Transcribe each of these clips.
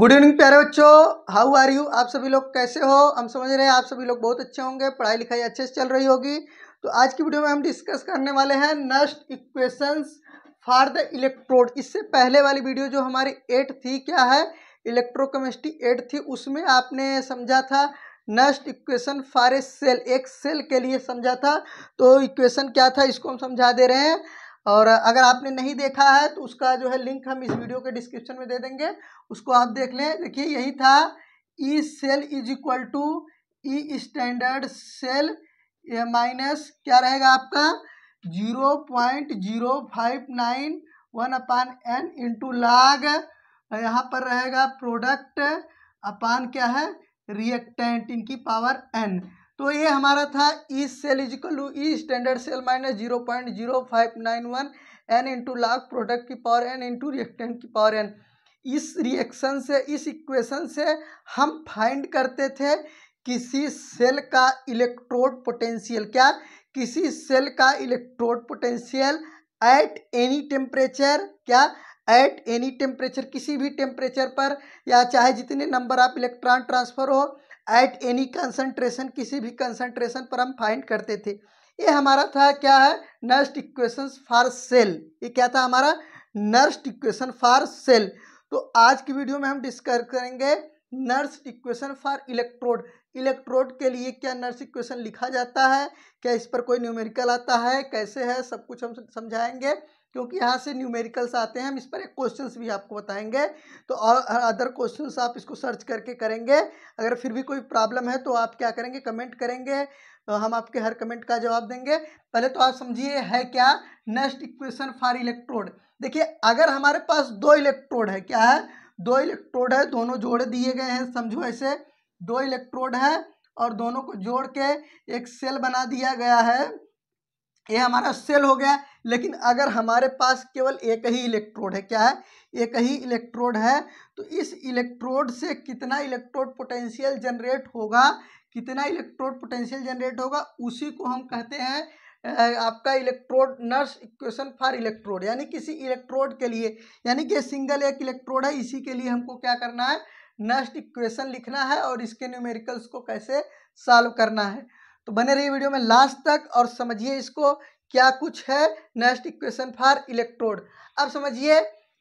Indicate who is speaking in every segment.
Speaker 1: Good evening प्यारे बच्चों how are you आप सभी लोग कैसे हो हम समझ रहे हैं आप सभी लोग बहुत अच्छे होंगे पढ़ाई लिखाई अच्छे से चल रही होगी तो आज की वीडियो में हम डिस्कस करने वाले हैं Nernst equations for the electrode इससे पहले वाली वीडियो जो हमारी एट थी क्या है इलेक्ट्रोकेमिस्ट्री एट थी उसमें आपने समझा था Nernst equation for a cell एक सेल के लिए समझा था तो इक्वेशन क्या था इसको हम समझा दे रहे हैं और अगर आपने नहीं देखा है तो उसका जो है लिंक हम इस वीडियो के डिस्क्रिप्शन में दे देंगे उसको आप देख लें देखिए यही था E cell is equal to E standard cell minus क्या रहेगा आपका zero point zero five nine one upon N into log यहाँ पर रहेगा प्रोडक्ट अपान क्या है रिएक्टेंट इनकी पावर एन तो ये हमारा था E cell is equal to E standard cell minus zero point zero five nine one N into log product की पावर एन इंटू रिएक्टेंट की पावर एन इस रिएक्शन से इस इक्वेशन से हम फाइंड करते थे किसी सेल का इलेक्ट्रोड पोटेंशियल क्या किसी सेल का electrode potential at any temperature क्या एट एनी टेम्परेचर किसी भी टेम्परेचर पर या चाहे जितने नंबर आप इलेक्ट्रॉन ट्रांसफ़र हो एट एनी कंसंट्रेशन किसी भी कंसंट्रेशन पर हम फाइंड करते थे ये हमारा था क्या है नर्स्ट इक्वेशन फॉर सेल ये क्या था हमारा नर्स्ट इक्वेशन फॉर सेल तो आज की वीडियो में हम डिस्कस करेंगे Nernst equation for electrode electrode के लिए क्या नर्स इक्वेशन लिखा जाता है क्या इस पर कोई न्यूमेरिकल आता है कैसे है सब कुछ हम समझाएंगे क्योंकि यहाँ से न्यूमेरिकल्स आते हैं हम इस पर एक क्वेश्चंस भी आपको बताएंगे तो और अदर क्वेश्चंस आप इसको सर्च करके करेंगे अगर फिर भी कोई प्रॉब्लम है तो आप क्या करेंगे कमेंट करेंगे तो हम आपके हर कमेंट का जवाब देंगे पहले तो आप समझिए है क्या नेक्स्ट इक्वेशन फॉर इलेक्ट्रोड देखिए अगर हमारे पास दो इलेक्ट्रोड है क्या है दो इलेक्ट्रोड है दोनों जोड़े दिए गए हैं समझो ऐसे दो इलेक्ट्रोड है और दोनों को जोड़ के एक सेल बना दिया गया है ये हमारा सेल हो गया लेकिन अगर हमारे पास केवल एक ही इलेक्ट्रोड है क्या है एक ही इलेक्ट्रोड है तो इस इलेक्ट्रोड से कितना इलेक्ट्रोड पोटेंशियल जनरेट होगा कितना इलेक्ट्रोड पोटेंशियल जनरेट होगा उसी को हम कहते हैं आपका electrode Nernst equation for electrode यानी किसी इलेक्ट्रोड के लिए यानी कि सिंगल एक इलेक्ट्रोड है इसी के लिए हमको क्या करना है नर्स्ट इक्वेशन लिखना है और इसके न्यूमेरिकल्स को कैसे सॉल्व करना है तो बने रहिए वीडियो में लास्ट तक और समझिए इसको क्या कुछ है नेक्स्ट इक्वेशन फॉर इलेक्ट्रोड अब समझिए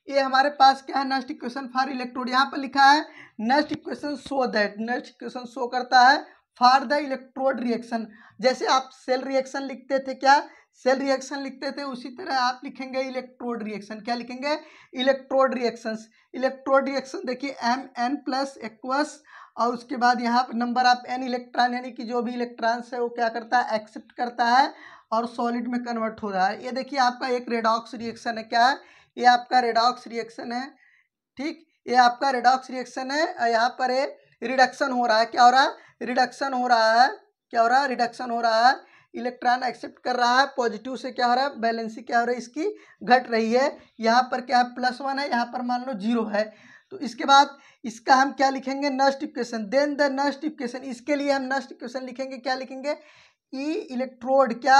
Speaker 1: ये हमारे पास क्या है नेक्स्ट इक्वेशन फॉर इलेक्ट्रोड यहाँ पर लिखा है Nernst equation show that Nernst equation show करता है फॉर द इलेक्ट्रोड रिएक्शन जैसे आप सेल रिएक्शन लिखते थे क्या सेल रिएक्शन लिखते थे उसी तरह आप लिखेंगे इलेक्ट्रोड रिएक्शन क्या लिखेंगे इलेक्ट्रोड रिएक्शंस इलेक्ट्रोड रिएक्शन देखिए एम एन प्लस एक्वस और उसके बाद यहाँ पर नंबर आप एन इलेक्ट्रॉन यानी कि जो भी इलेक्ट्रॉन्स है वो क्या करता है एक्सेप्ट करता है और सॉलिड में कन्वर्ट हो रहा है ये देखिए आपका एक रेडॉक्स रिएक्शन है क्या है ये आपका रेडॉक्स रिएक्शन है ठीक ये आपका रेडॉक्स रिएक्शन है यहाँ पर ये रिडक्शन हो रहा है क्या हो रहा है रिडक्शन हो रहा है क्या हो रहा है रिडक्शन हो रहा है इलेक्ट्रॉन एक्सेप्ट कर रहा है पॉजिटिव से क्या हो रहा है बैलेंसी क्या हो रही है इसकी घट रही है यहाँ पर क्या है प्लस वन है यहाँ पर मान लो जीरो है तो इसके बाद इसका हम क्या लिखेंगे Nernst equation then the Nernst equation इसके लिए हम नस्ट इक्वेशन लिखेंगे क्या लिखेंगे ई e इलेक्ट्रोड क्या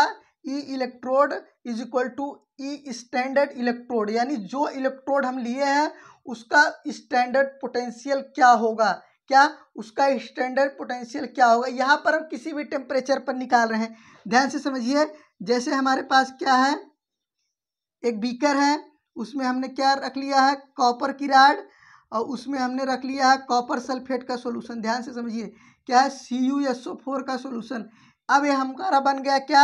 Speaker 1: E electrode is equal to E standard electrode यानी जो इलेक्ट्रोड हम लिए हैं उसका स्टैंडर्ड पोटेंशियल क्या होगा क्या उसका स्टैंडर्ड पोटेंशियल क्या होगा यहाँ पर हम किसी भी टेम्परेचर पर निकाल रहे हैं ध्यान से समझिए जैसे हमारे पास क्या है एक बीकर है उसमें हमने क्या रख लिया है कॉपर की राड और उसमें हमने रख लिया है कॉपर सल्फेट का सोल्यूशन ध्यान से समझिए क्या है C U S O four का सोल्यूशन अब ये हमारा बन गया क्या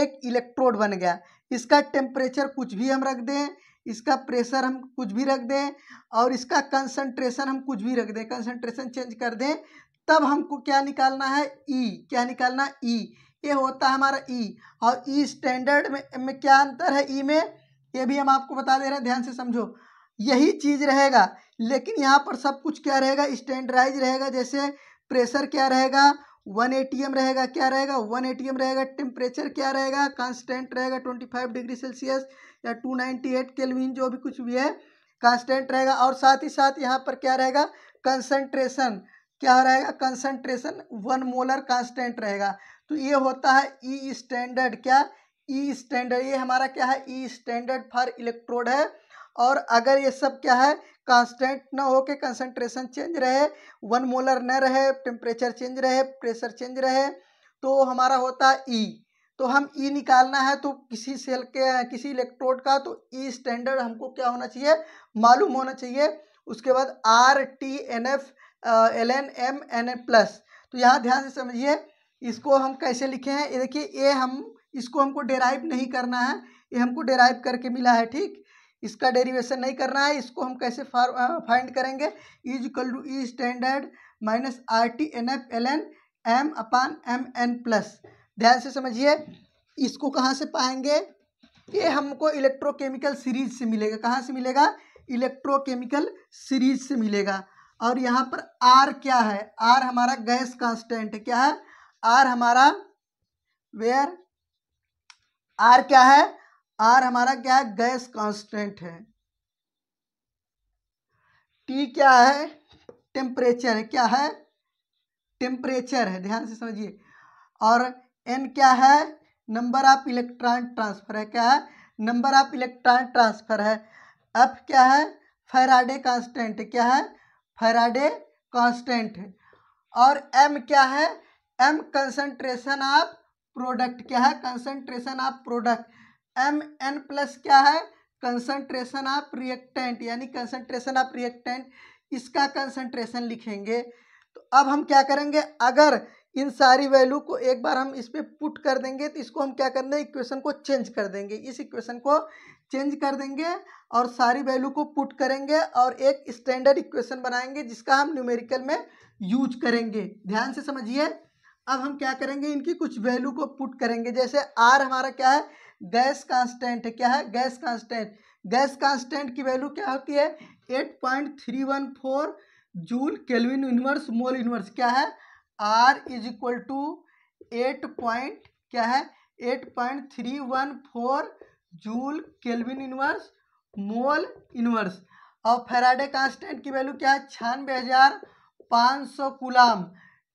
Speaker 1: एक इलेक्ट्रोड बन गया इसका टेम्परेचर कुछ भी हम रख दें इसका प्रेशर हम कुछ भी रख दें और इसका कंसंट्रेशन हम कुछ भी रख दें कंसंट्रेशन चेंज कर दें तब हमको क्या निकालना है ई e। क्या निकालना ई e। ये होता है हमारा ई e। और ई स्टैंडर्ड में, में क्या अंतर है ई में ये भी हम आपको बता दे रहे हैं ध्यान से समझो यही चीज़ रहेगा लेकिन यहाँ पर सब कुछ क्या रहेगा स्टैंडर्डाइज रहेगा जैसे प्रेशर क्या रहेगा वन ए रहेगा क्या रहेगा वन ए रहेगा टेम्परेचर क्या रहेगा कांस्टेंट रहेगा ट्वेंटी फाइव डिग्री सेल्सियस या टू नाइन्टी एट केलविन जो भी कुछ भी है कांस्टेंट रहेगा और साथ ही साथ यहाँ पर क्या रहेगा कंसनट्रेशन क्या रहेगा कंसनट्रेशन वन मोलर कांस्टेंट रहेगा तो ये होता है ई e स्टैंडर्ड क्या ई e स्टैंडर्ड ये हमारा क्या है ई स्टैंडर्ड फॉर इलेक्ट्रोड है और अगर ये सब क्या है कांस्टेंट ना हो के कंसंट्रेशन चेंज रहे वन मोलर न रहे टेम्परेचर चेंज रहे प्रेशर चेंज रहे तो हमारा होता है e. ई तो हम ई e निकालना है तो किसी सेल के किसी इलेक्ट्रोड का तो ई e स्टैंडर्ड हमको क्या होना चाहिए मालूम होना चाहिए उसके बाद R T N F L N M N N plus तो यहाँ ध्यान से समझिए इसको हम कैसे लिखे हैं ये देखिए ए हम इसको हमको डेराइव नहीं करना है ये हमको डेराइव करके मिला है ठीक इसका डेरिवेशन नहीं करना है इसको हम कैसे फाइंड करेंगे is equal to E standard minus R T N F L N M upon M N plus ध्यान से समझिए इसको कहाँ से पाएंगे ये हमको इलेक्ट्रोकेमिकल सीरीज से मिलेगा कहाँ से मिलेगा इलेक्ट्रोकेमिकल सीरीज से मिलेगा और यहाँ पर आर क्या है आर हमारा गैस कांस्टेंट है क्या है आर हमारा वेयर आर क्या है आर हमारा क्या है गैस कांस्टेंट है टी क्या है टेम्परेचर है क्या है टेम्परेचर है ध्यान से समझिए और एन क्या है नंबर ऑफ इलेक्ट्रॉन ट्रांसफर है क्या है नंबर ऑफ इलेक्ट्रॉन ट्रांसफर है एफ क्या है फेराडे कांस्टेंट क्या है फेराडे कांस्टेंट है और एम क्या है एम कंसंट्रेशन ऑफ प्रोडक्ट क्या है concentration of product M N plus क्या है कंसंट्रेशन ऑफ रिएक्टेंट यानी कंसंट्रेशन ऑफ रिएक्टेंट इसका कंसंट्रेशन लिखेंगे तो अब हम क्या करेंगे अगर इन सारी वैल्यू को एक बार हम इस पर पुट कर देंगे तो इसको हम क्या करना देंगे इक्वेशन को चेंज कर देंगे इस इक्वेशन को चेंज कर देंगे और सारी वैल्यू को पुट करेंगे और एक स्टैंडर्ड इक्वेशन बनाएंगे जिसका हम न्यूमेरिकल में यूज करेंगे ध्यान से समझिए अब हम क्या करेंगे इनकी कुछ वैल्यू को पुट करेंगे जैसे आर हमारा क्या है गैस कांस्टेंट है क्या है गैस कांस्टेंट गैस कांस्टेंट की वैल्यू क्या होती है eight point three one four joule kelvin inverse mole inverse क्या है R is equal to eight point क्या है eight point three one four joule kelvin inverse mole inverse और Faraday constant की वैल्यू क्या है छियानवे हज़ार पाँच सौ कुलाम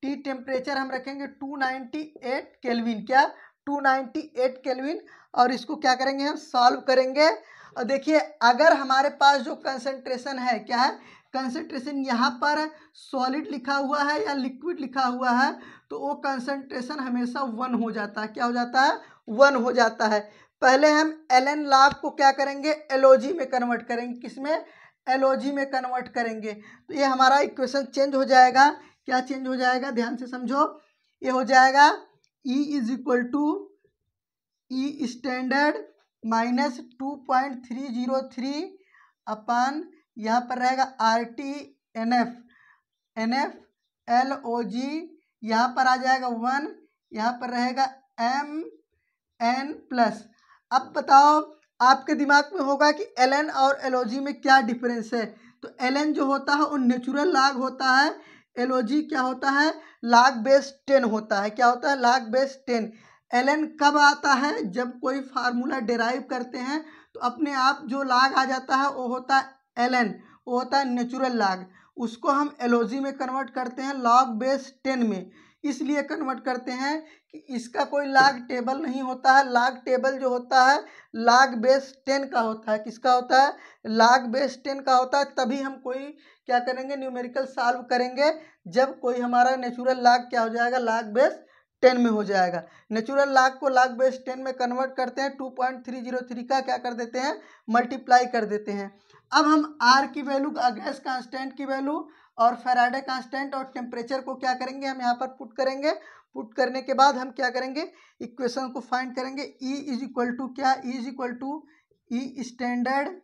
Speaker 1: टी टेम्परेचर हम रखेंगे टू नाइन्टी एट केल्विन क्या 298 केल्विन और इसको क्या करेंगे हम सॉल्व करेंगे और देखिए अगर हमारे पास जो कंसंट्रेशन है क्या है कंसंट्रेशन यहाँ पर सॉलिड लिखा हुआ है या लिक्विड लिखा हुआ है तो वो कंसंट्रेशन हमेशा वन हो जाता है क्या हो जाता है वन हो जाता है पहले हम एल एन लाभ को क्या करेंगे एलओजी में कन्वर्ट करेंगे किस में एलओजी में कन्वर्ट करेंगे तो ये हमारा इक्वेशन चेंज हो जाएगा क्या चेंज हो जाएगा ध्यान से समझो ये हो जाएगा E is equal to E standard minus two point three zero three upon यहाँ पर रहेगा R T N F N F L O G यहाँ पर आ जाएगा वन यहाँ पर रहेगा एम एन प्लस अब बताओ आपके दिमाग में होगा कि एल एन और एल ओ जी में क्या डिफरेंस है तो एल एन जो होता है वो नेचुरल लाग होता है एलओजी क्या होता है लाग बेस टेन होता है क्या होता है लाग बेस टेन एल कब आता है जब कोई फार्मूला डेराइव करते हैं तो अपने आप जो लाग आ जाता है वो होता है एल वो होता है नेचुरल लाग उसको हम एलओजी में कन्वर्ट करते हैं लॉग बेस टेन में इसलिए कन्वर्ट करते हैं कि इसका कोई लाग टेबल नहीं होता है लाग टेबल जो होता है लाग बेस टेन का होता है किसका होता है लाग बेस टेन का होता है तभी हम कोई क्या करेंगे न्यूमेरिकल सॉल्व करेंगे जब कोई हमारा नेचुरल लाग क्या हो जाएगा लाग बेस टेन में हो जाएगा नेचुरल लाग को लाग बेस टेन में कन्वर्ट करते हैं two point three zero three का क्या कर देते हैं मल्टीप्लाई कर देते हैं अब हम आर की वैल्यू गैस कांस्टेंट की वैल्यू और फेराडे कांस्टेंट और टेम्परेचर को क्या करेंगे हम यहाँ पर पुट करेंगे पुट करने के बाद हम क्या करेंगे इक्वेशन को फाइंड करेंगे ई इज इक्वल टू क्या E is equal to E standard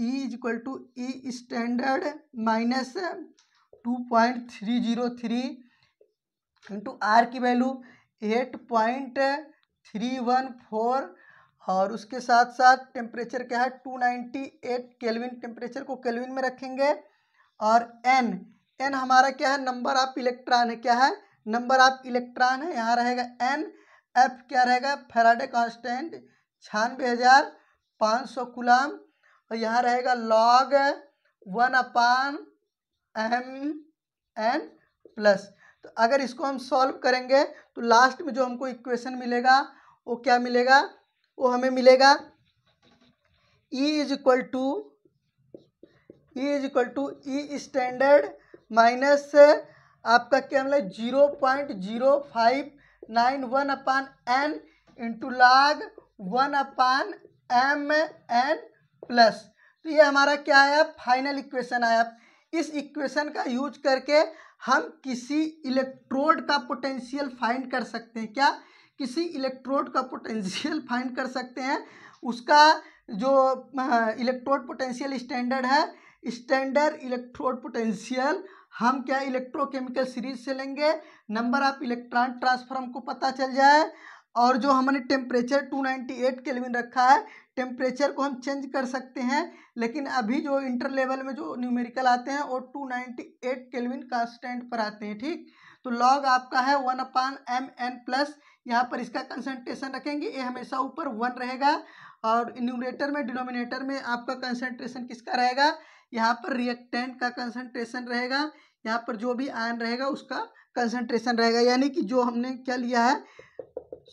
Speaker 1: E is equal to E standard minus two point three zero three into R की value eight point three one four और उसके साथ साथ temperature क्या है two ninety eight kelvin temperature को kelvin में रखेंगे और एन एन हमारा क्या है नंबर ऑफ इलेक्ट्रॉन है क्या है नंबर ऑफ इलेक्ट्रॉन है यहाँ रहेगा एन एफ क्या रहेगा फेराडे कांस्टेंट छियानवे हज़ार पाँच सौ गुलाम और यहाँ रहेगा log one upon M N plus तो अगर इसको हम सॉल्व करेंगे तो लास्ट में जो हमको इक्वेशन मिलेगा वो क्या मिलेगा वो हमें मिलेगा E is equal to E is equal to E standard minus आपका क्या मतलब zero point zero five nine one upon N into log one upon M N plus तो ये हमारा क्या आया फाइनल इक्वेशन आया इस इक्वेशन का यूज करके हम किसी इलेक्ट्रोड का पोटेंशियल फाइंड कर सकते हैं क्या किसी इलेक्ट्रोड का पोटेंशियल फाइंड कर सकते हैं उसका जो इलेक्ट्रोड पोटेंशियल स्टैंडर्ड है स्टैंडर्ड इलेक्ट्रोड पोटेंशियल हम क्या इलेक्ट्रोकेमिकल सीरीज से लेंगे नंबर ऑफ इलेक्ट्रॉन ट्रांसफर हमको पता चल जाए और जो हमने टेम्परेचर 298 केल्विन रखा है टेम्परेचर को हम चेंज कर सकते हैं लेकिन अभी जो इंटर लेवल में जो न्यूमेरिकल आते हैं वो 298 केल्विन कांस्टेंट पर आते हैं ठीक तो लॉग आपका है one upon M N plus यहाँ पर इसका कंसनट्रेशन रखेंगे ये हमेशा ऊपर वन रहेगा और न्यूमरेटर में डिनोमिनेटर में आपका कंसनट्रेशन किसका रहेगा यहाँ पर रिएक्टेंट का कंसंट्रेशन रहेगा यहाँ पर जो भी आयन रहेगा उसका कंसंट्रेशन रहेगा यानी कि जो हमने क्या लिया है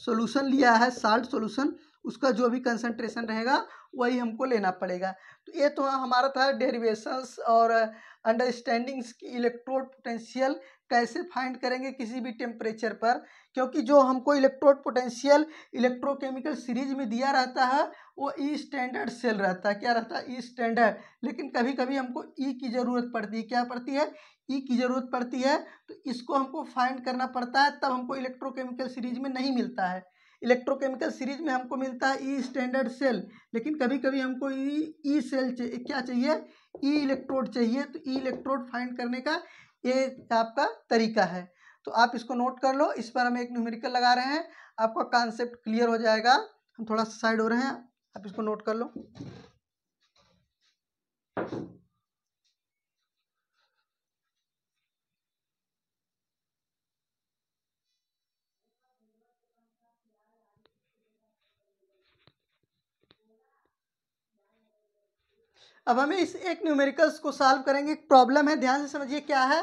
Speaker 1: सोल्यूशन लिया है साल्ट सोल्यूशन उसका जो भी कंसंट्रेशन रहेगा वही हमको लेना पड़ेगा तो ये तो हमारा था डेरिवेशंस और अंडरस्टैंडिंग्स की इलेक्ट्रोड पोटेंशियल कैसे फाइंड करेंगे किसी भी टेम्परेचर पर क्योंकि जो हमको इलेक्ट्रोड पोटेंशियल इलेक्ट्रोकेमिकल सीरीज में दिया रहता है वो ई स्टैंडर्ड सेल रहता है क्या रहता है ई e स्टैंडर्ड लेकिन कभी कभी हमको ई e की ज़रूरत पड़ती है क्या पड़ती है ई e की ज़रूरत पड़ती है तो इसको हमको फाइंड करना पड़ता है तब हमको इलेक्ट्रोकेमिकल सीरीज में नहीं मिलता है इलेक्ट्रोकेमिकल सीरीज में हमको मिलता है ई स्टैंडर्ड सेल लेकिन कभी कभी हमको ई ई सेल क्या चाहिए ई इलेक्ट्रोड चाहिए तो ई इलेक्ट्रोड फाइंड करने का ये आपका तरीका है तो आप इसको नोट कर लो इस पर हम एक न्यूमेरिकल लगा रहे हैं आपका कॉन्सेप्ट क्लियर हो जाएगा हम थोड़ा सा साइड हो रहे हैं आप इसको नोट कर लो अब हमें इस एक न्यूमेरिकल्स को सॉल्व करेंगे प्रॉब्लम है ध्यान से समझिए क्या है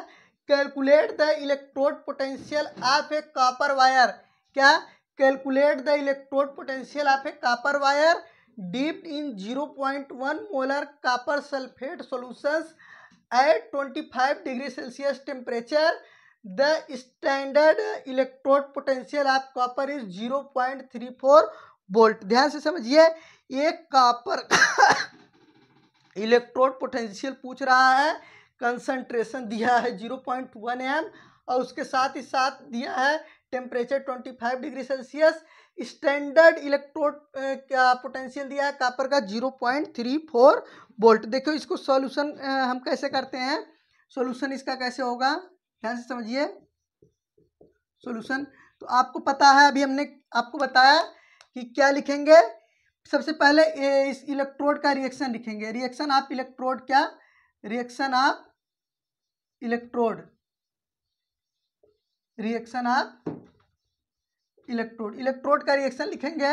Speaker 1: calculate the electrode potential of a copper wire क्या calculate the electrode potential of a copper wire dip in zero point one molar copper sulphate solution at twenty five degree Celsius temperature the standard electrode potential of copper is zero point three four volt ध्यान से समझिए एक copper electrode potential पूछ रहा है concentration दिया है zero point one M और उसके साथ ही साथ दिया है temperature twenty five degree Celsius standard electrode का पोटेंशियल दिया है कापर का zero point three four volt देखो इसको सॉल्यूशन हम कैसे करते हैं सॉल्यूशन इसका कैसे होगा ध्यान से समझिए सॉल्यूशन तो आपको पता है अभी हमने आपको बताया कि क्या लिखेंगे सबसे पहले इस इलेक्ट्रोड का रिएक्शन लिखेंगे रिएक्शन आप इलेक्ट्रोड क्या रिएक्शन आप electrode reaction of electrode electrode का रिएक्शन लिखेंगे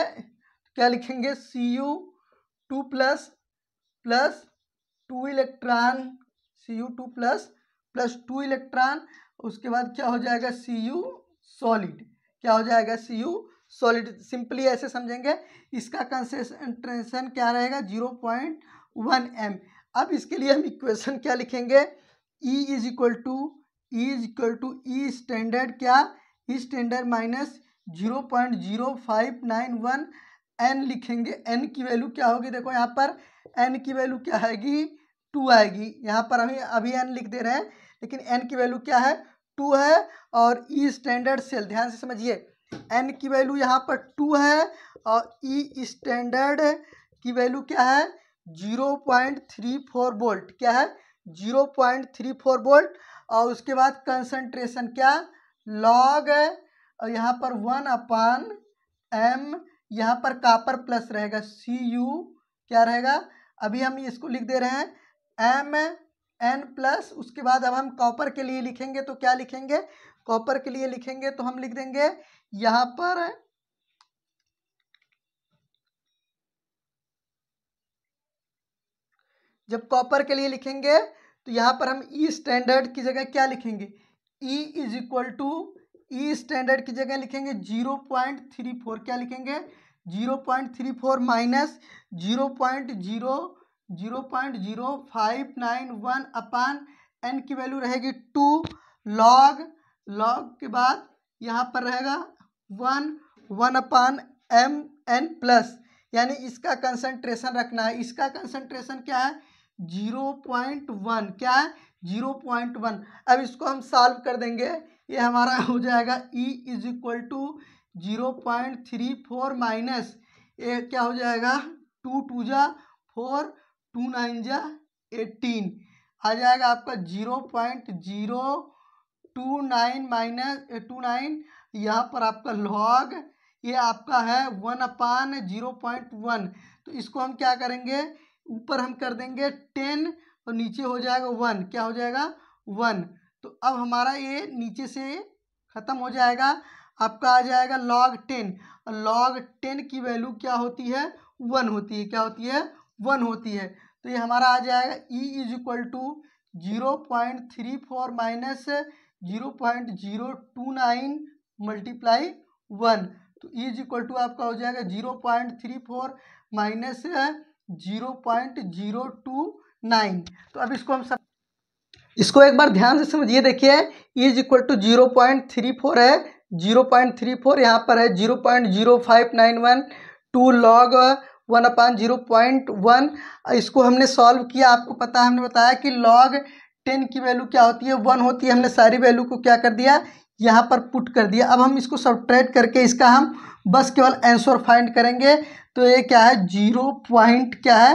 Speaker 1: क्या लिखेंगे C U two plus plus two electron C U two plus plus two electron उसके बाद क्या हो जाएगा सी यू सॉलिड क्या हो जाएगा सी यू सॉलिड सिंपली ऐसे समझेंगे इसका कंसेंट्रेशन क्या रहेगा जीरो पॉइंट वन एम अब इसके लिए हम इक्वेशन क्या लिखेंगे E is equal to E is equal to E standard क्या E standard minus zero point zero five nine one N लिखेंगे एन की वैल्यू क्या होगी देखो यहाँ पर एन की वैल्यू क्या आएगी टू आएगी यहाँ पर हमें अभी एन लिख दे रहे हैं लेकिन एन की वैल्यू क्या है टू है और ई स्टैंडर्ड सेल ध्यान से समझिए एन की वैल्यू यहाँ पर टू है और ई e स्टैंडर्ड की वैल्यू क्या है zero point three four volt क्या है zero point three four volt और उसके बाद कंसंट्रेशन क्या लॉग यहाँ पर वन अपान एम यहाँ पर कापर प्लस रहेगा सी यू क्या रहेगा अभी हम इसको लिख दे रहे हैं एम एन प्लस उसके बाद अब हम कॉपर के लिए लिखेंगे तो क्या लिखेंगे कॉपर के लिए लिखेंगे तो हम लिख देंगे यहाँ पर जब कॉपर के लिए लिखेंगे तो यहाँ पर हम ई e स्टैंडर्ड की जगह क्या लिखेंगे E is equal to E standard की जगह लिखेंगे जीरो पॉइंट थ्री फोर क्या लिखेंगे zero point three four minus zero point zero zero point zero five nine one upon N की वैल्यू रहेगी टू लॉग लॉग के बाद यहाँ पर रहेगा one one upon M N plus यानी इसका कंसंट्रेशन रखना है इसका कंसंट्रेशन क्या है जीरो पॉइंट वन क्या है जीरो पॉइंट वन अब इसको हम सॉल्व कर देंगे ये हमारा हो जाएगा E is equal to zero point three four minus ये क्या हो जाएगा टू टू जा फोर टू नाइन जा एटीन आ जाएगा आपका zero point zero two nine minus two nine यहाँ पर आपका लॉग ये आपका है one upon zero point one तो इसको हम क्या करेंगे ऊपर हम कर देंगे टेन और नीचे हो जाएगा वन क्या हो जाएगा वन तो अब हमारा ये नीचे से ख़त्म हो जाएगा आपका आ जाएगा लॉग टेन और लॉग टेन की वैल्यू क्या होती है वन होती है क्या होती है वन होती है तो ये हमारा आ जाएगा E is equal to zero point three four minus zero point zero two nine multiply one तो इज इक्वल टू आपका हो जाएगा zero point three four minus zero point zero two nine तो अब इसको हम सब इसको एक बार ध्यान से समझिए देखिए is equal to zero point three four है जीरो पॉइंट थ्री फोर यहाँ पर है zero point zero five nine one two log one upon zero point one इसको हमने सॉल्व किया आपको पता है हमने बताया कि लॉग टेन की वैल्यू क्या होती है वन होती है हमने सारी वैल्यू को क्या कर दिया यहाँ पर पुट कर दिया अब हम इसको सब करके इसका हम बस केवल आंसर फाइंड करेंगे तो ये क्या है जीरो पॉइंट क्या है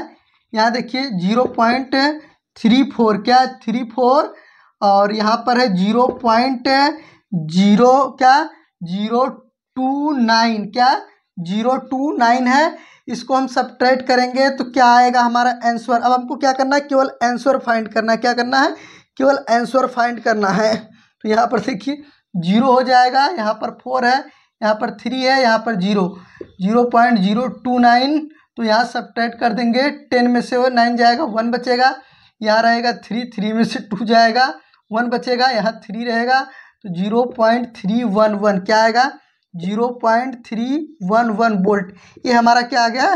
Speaker 1: यहाँ देखिए जीरो पॉइंट थ्री फोर क्या है थ्री फोर और यहाँ पर है जीरो पॉइंट जीरो क्या जीरो टू नाइन क्या जीरो टू नाइन है इसको हम सब करेंगे तो क्या आएगा हमारा आंसर अब हमको क्या करना है केवल आंसर फाइंड करना है क्या करना है केवल आंसर फाइंड करना है तो यहाँ पर देखिए जीरो हो जाएगा यहाँ पर फोर है यहाँ पर थ्री है यहाँ पर zero zero point zero two nine तो यहाँ सब कर देंगे टेन में से वो नाइन जाएगा वन बचेगा यहाँ रहेगा थ्री थ्री में से टू जाएगा वन बचेगा यहाँ थ्री रहेगा तो zero point three one one क्या आएगा zero point three one one volt ये हमारा क्या आ गया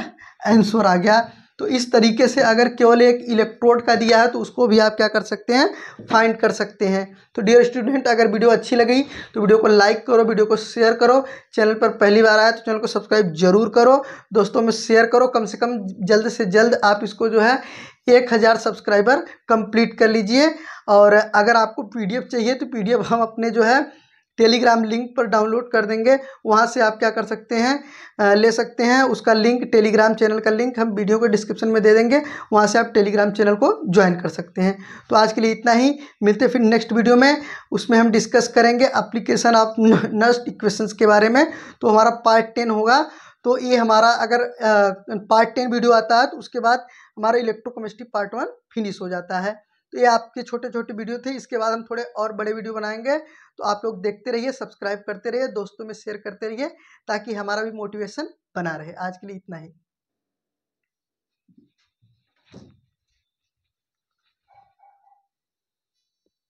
Speaker 1: आंसर आ गया तो इस तरीके से अगर केवल एक इलेक्ट्रोड का दिया है तो उसको भी आप क्या कर सकते हैं फाइंड कर सकते हैं तो डियर स्टूडेंट अगर वीडियो अच्छी लगी तो वीडियो को लाइक करो वीडियो को शेयर करो चैनल पर पहली बार आया तो चैनल को सब्सक्राइब जरूर करो दोस्तों में शेयर करो कम से कम जल्द से जल्द आप इसको जो है एक हज़ार सब्सक्राइबर कंप्लीट कर लीजिए और अगर आपको पीडीएफ चाहिए तो पीडीएफ हम अपने जो है टेलीग्राम लिंक पर डाउनलोड कर देंगे वहाँ से आप क्या कर सकते हैं ले सकते हैं उसका लिंक टेलीग्राम चैनल का लिंक हम वीडियो के डिस्क्रिप्शन में दे देंगे वहाँ से आप टेलीग्राम चैनल को ज्वाइन कर सकते हैं तो आज के लिए इतना ही मिलते फिर नेक्स्ट वीडियो में उसमें हम डिस्कस करेंगे अप्लीकेशन ऑफ नर्स्ट इक्वेशंस के बारे में तो हमारा पार्ट टेन होगा तो ये हमारा अगर पार्ट टेन वीडियो आता है तो उसके बाद हमारा इलेक्ट्रोकेमिस्ट्री पार्ट वन फिनिश हो जाता है तो ये आपके छोटे छोटे वीडियो थे इसके बाद हम थोड़े और बड़े वीडियो बनाएंगे तो आप लोग देखते रहिए सब्सक्राइब करते रहिए दोस्तों में शेयर करते रहिए ताकि हमारा भी मोटिवेशन बना रहे आज के लिए इतना ही